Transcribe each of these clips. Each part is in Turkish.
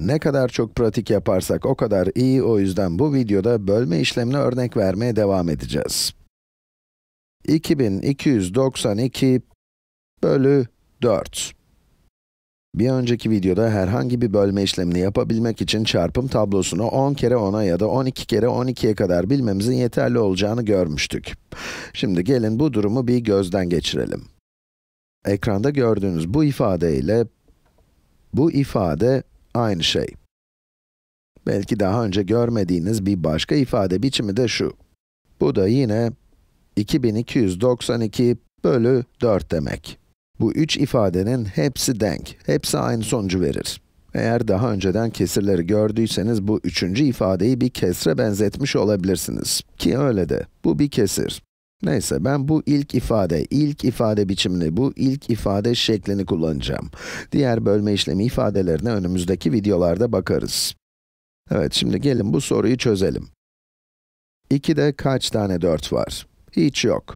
Ne kadar çok pratik yaparsak o kadar iyi, o yüzden bu videoda bölme işlemine örnek vermeye devam edeceğiz. 2292 bölü 4. Bir önceki videoda herhangi bir bölme işlemini yapabilmek için çarpım tablosunu 10 kere 10'a ya da 12 kere 12'ye kadar bilmemizin yeterli olacağını görmüştük. Şimdi gelin bu durumu bir gözden geçirelim. Ekranda gördüğünüz bu ifade ile bu ifade aynı şey. Belki daha önce görmediğiniz bir başka ifade biçimi de şu. Bu da yine 2292 bölü 4 demek. Bu üç ifadenin hepsi denk, hepsi aynı sonucu verir. Eğer daha önceden kesirleri gördüyseniz bu üçüncü ifadeyi bir kesre benzetmiş olabilirsiniz. Ki öyle de, bu bir kesir. Neyse ben bu ilk ifade, ilk ifade biçimini, bu ilk ifade şeklini kullanacağım. Diğer bölme işlemi ifadelerine önümüzdeki videolarda bakarız. Evet şimdi gelin bu soruyu çözelim. 2'de kaç tane 4 var? Hiç yok.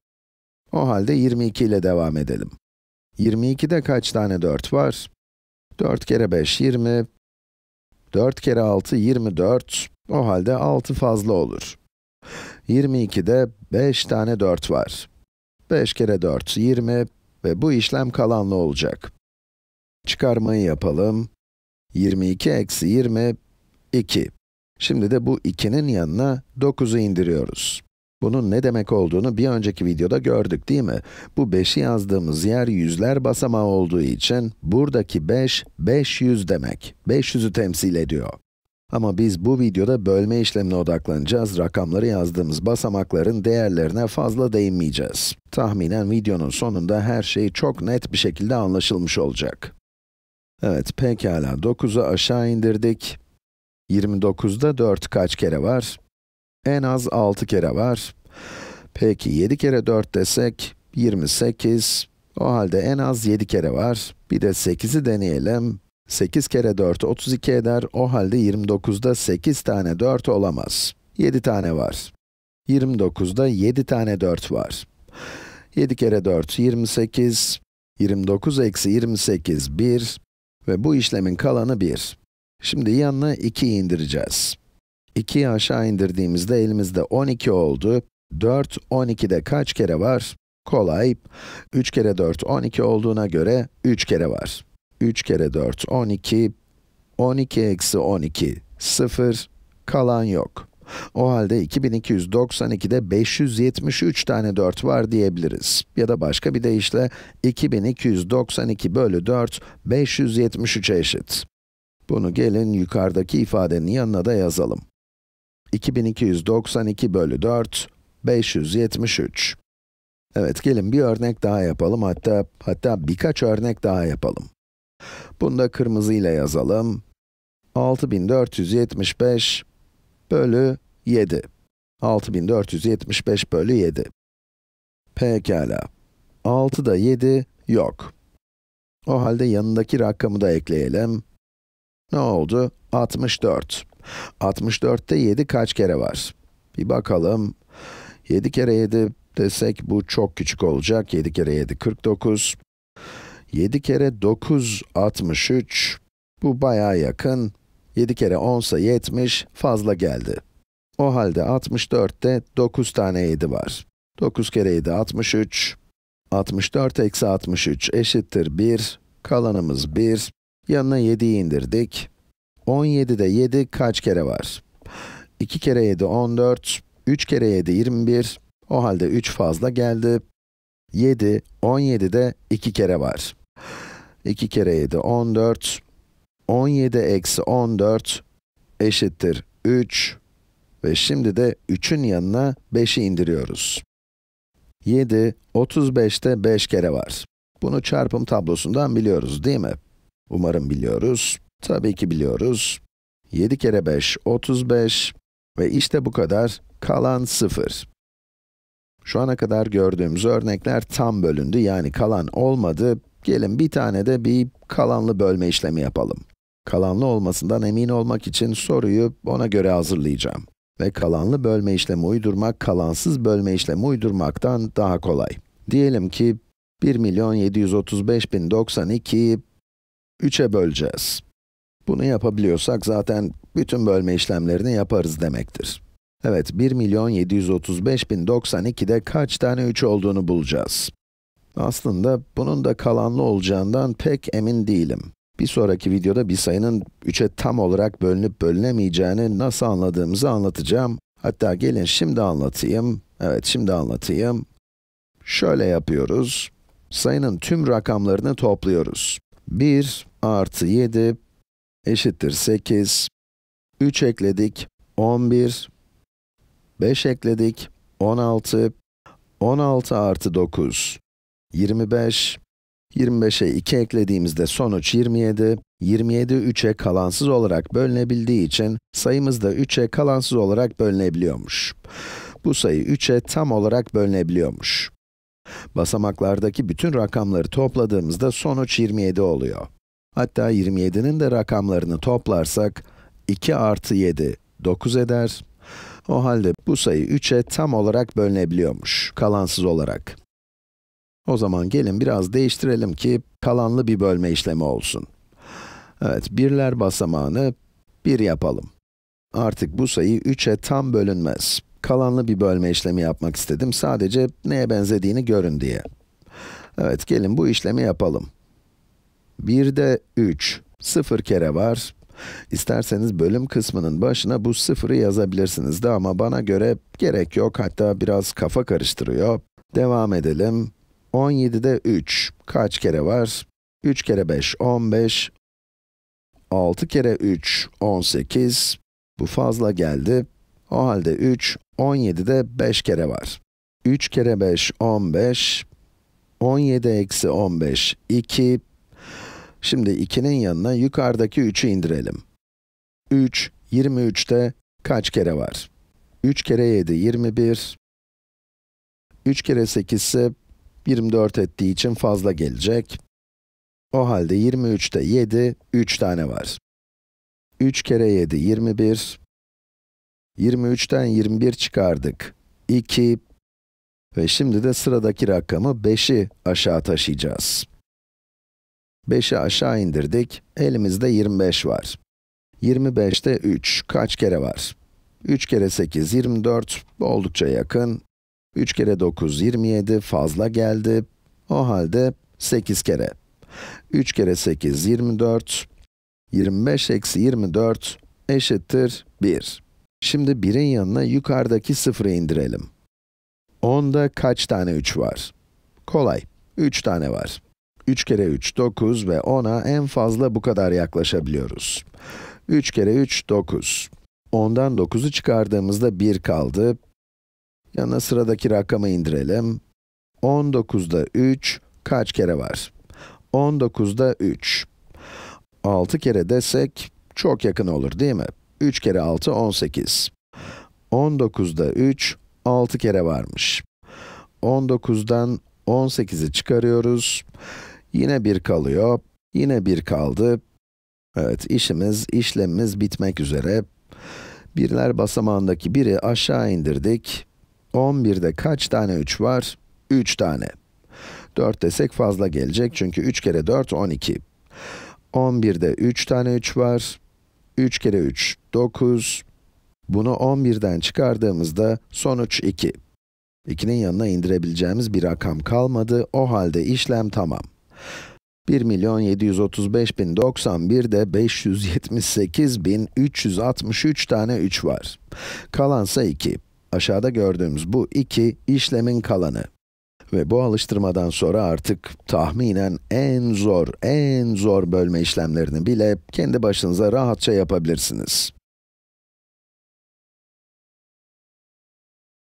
O halde 22 ile devam edelim. 22'de kaç tane 4 var? 4 kere 5, 20. 4 kere 6, 24. O halde 6 fazla olur. 22'de 5 tane 4 var. 5 kere 4, 20 ve bu işlem kalanlı olacak. Çıkarmayı yapalım. 22 eksi 20, 2. Şimdi de bu 2'nin yanına 9'u indiriyoruz. Bunun ne demek olduğunu bir önceki videoda gördük değil mi? Bu 5'i yazdığımız yer yüzler basamağı olduğu için buradaki 5, 500 demek. 500'ü temsil ediyor. Ama biz bu videoda bölme işlemine odaklanacağız. Rakamları yazdığımız basamakların değerlerine fazla değinmeyeceğiz. Tahminen videonun sonunda her şey çok net bir şekilde anlaşılmış olacak. Evet, pekala 9'u aşağı indirdik. 29'da 4 kaç kere var? En az 6 kere var. Peki 7 kere 4 desek, 28. O halde en az 7 kere var. Bir de 8'i deneyelim. 8 kere 4 32 eder, o halde 29'da 8 tane 4 olamaz. 7 tane var. 29'da 7 tane 4 var. 7 kere 4, 28. 29 eksi 28, 1. Ve bu işlemin kalanı 1. Şimdi yanına 2 indireceğiz. 2'yi aşağı indirdiğimizde elimizde 12 oldu. 4, 12'de kaç kere var? Kolay. 3 kere 4, 12 olduğuna göre 3 kere var. 3 kere 4, 12. 12 eksi 12, 0. Kalan yok. O halde 2292'de 573 tane 4 var diyebiliriz. Ya da başka bir deyişle 2292 bölü 4, 573'e eşit. Bunu gelin yukarıdaki ifadenin yanına da yazalım. 2292 bölü 4, 573. Evet, gelin bir örnek daha yapalım, hatta hatta birkaç örnek daha yapalım. Bunu da ile yazalım. 6475 bölü 7. 6475 bölü 7. Pekala. da 7 yok. O halde yanındaki rakamı da ekleyelim. Ne oldu? 64. 64'te 7 kaç kere var? Bir bakalım. 7 kere 7 desek bu çok küçük olacak. 7 kere 7 49. 7 kere 9, 63. Bu baya yakın. 7 kere 10 ise 70, fazla geldi. O halde 64'te 9 tane 7 var. 9 kere 7, 63. 64 eksi 63 eşittir 1. Kalanımız 1. Yanına 7'yi indirdik. 17'de 7 kaç kere var? 2 kere 7, 14. 3 kere 7, 21. O halde 3 fazla geldi. 7, de 2 kere var. 2 kere 7, 14. 17 eksi 14 eşittir 3. Ve şimdi de 3'ün yanına 5'i indiriyoruz. 7, 35'te 5 kere var. Bunu çarpım tablosundan biliyoruz değil mi? Umarım biliyoruz. Tabii ki biliyoruz. 7 kere 5, 35 ve işte bu kadar, kalan 0. Şu ana kadar gördüğümüz örnekler tam bölündü, yani kalan olmadı. Gelin bir tane de bir kalanlı bölme işlemi yapalım. Kalanlı olmasından emin olmak için soruyu ona göre hazırlayacağım. Ve kalanlı bölme işlemi uydurmak, kalansız bölme işlemi uydurmaktan daha kolay. Diyelim ki 1.735.092'yi 3'e böleceğiz. Bunu yapabiliyorsak zaten bütün bölme işlemlerini yaparız demektir. Evet, 1 milyon 735 bin 92'de kaç tane 3 olduğunu bulacağız. Aslında bunun da kalanlı olacağından pek emin değilim. Bir sonraki videoda bir sayının 3'e tam olarak bölünüp bölünemeyeceğini nasıl anladığımızı anlatacağım. Hatta gelin şimdi anlatayım. Evet, şimdi anlatayım. Şöyle yapıyoruz. Sayının tüm rakamlarını topluyoruz. 1 artı 7 eşittir 8. 3 ekledik, 11 5 ekledik, 16, 16 artı 9, 25, 25'e 2 eklediğimizde sonuç 27, 27 3'e kalansız olarak bölünebildiği için sayımız da 3'e kalansız olarak bölünebiliyormuş. Bu sayı 3'e tam olarak bölünebiliyormuş. Basamaklardaki bütün rakamları topladığımızda sonuç 27 oluyor. Hatta 27'nin de rakamlarını toplarsak 2 artı 7, 9 eder. O halde bu sayı 3'e tam olarak bölünebiliyormuş, kalansız olarak. O zaman gelin biraz değiştirelim ki kalanlı bir bölme işlemi olsun. Evet, birler basamağını 1 bir yapalım. Artık bu sayı 3'e tam bölünmez. Kalanlı bir bölme işlemi yapmak istedim, sadece neye benzediğini görün diye. Evet, gelin bu işlemi yapalım. 1'de 3, 0 kere var, İsterseniz bölüm kısmının başına bu sıfırı yazabilirsiniz de ama bana göre gerek yok. Hatta biraz kafa karıştırıyor. Devam edelim. 17'de 3 kaç kere var? 3 kere 5, 15. 6 kere 3, 18. Bu fazla geldi. O halde 3, 17'de 5 kere var. 3 kere 5, 15. 17 eksi 15, 2. Şimdi 2'nin yanına yukarıdaki 3'ü indirelim. 3, 23'te kaç kere var? 3 kere 7, 21. 3 kere 8 ise 24 ettiği için fazla gelecek. O halde 23'te 7, 3 tane var. 3 kere 7, 21. 23'ten 21 çıkardık. 2 ve şimdi de sıradaki rakamı 5'i aşağı taşıyacağız. 5'i aşağı indirdik, elimizde 25 var. 25'te 3 kaç kere var? 3 kere 8, 24, oldukça yakın. 3 kere 9, 27, fazla geldi. O halde 8 kere. 3 kere 8, 24. 25 eksi 24 eşittir 1. Şimdi 1'in yanına yukarıdaki 0'ı indirelim. 10'da kaç tane 3 var? Kolay, 3 tane var. 3 kere 3, 9 ve 10'a en fazla bu kadar yaklaşabiliyoruz. 3 kere 3, 9. 10'dan 9'u çıkardığımızda 1 kaldı. Yanına sıradaki rakamı indirelim. 19'da 3 kaç kere var? 19'da 3. 6 kere desek çok yakın olur değil mi? 3 kere 6, 18. 19'da 3, 6 kere varmış. 19'dan 18'i çıkarıyoruz. Yine bir kalıyor, yine bir kaldı. Evet, işimiz, işlemimiz bitmek üzere. Birler basamağındaki biri aşağı indirdik. 11'de kaç tane 3 var? 3 tane. 4 desek fazla gelecek çünkü 3 kere 4, 12. 11'de 3 tane 3 var. 3 kere 3, 9. Bunu 11'den çıkardığımızda sonuç 2. 2'nin yanına indirebileceğimiz bir rakam kalmadı, o halde işlem tamam. 1 milyon 735 bin 91'de 578 bin 363 tane 3 var. Kalansa 2. Aşağıda gördüğümüz bu 2 işlemin kalanı. Ve bu alıştırmadan sonra artık tahminen en zor, en zor bölme işlemlerini bile kendi başınıza rahatça yapabilirsiniz.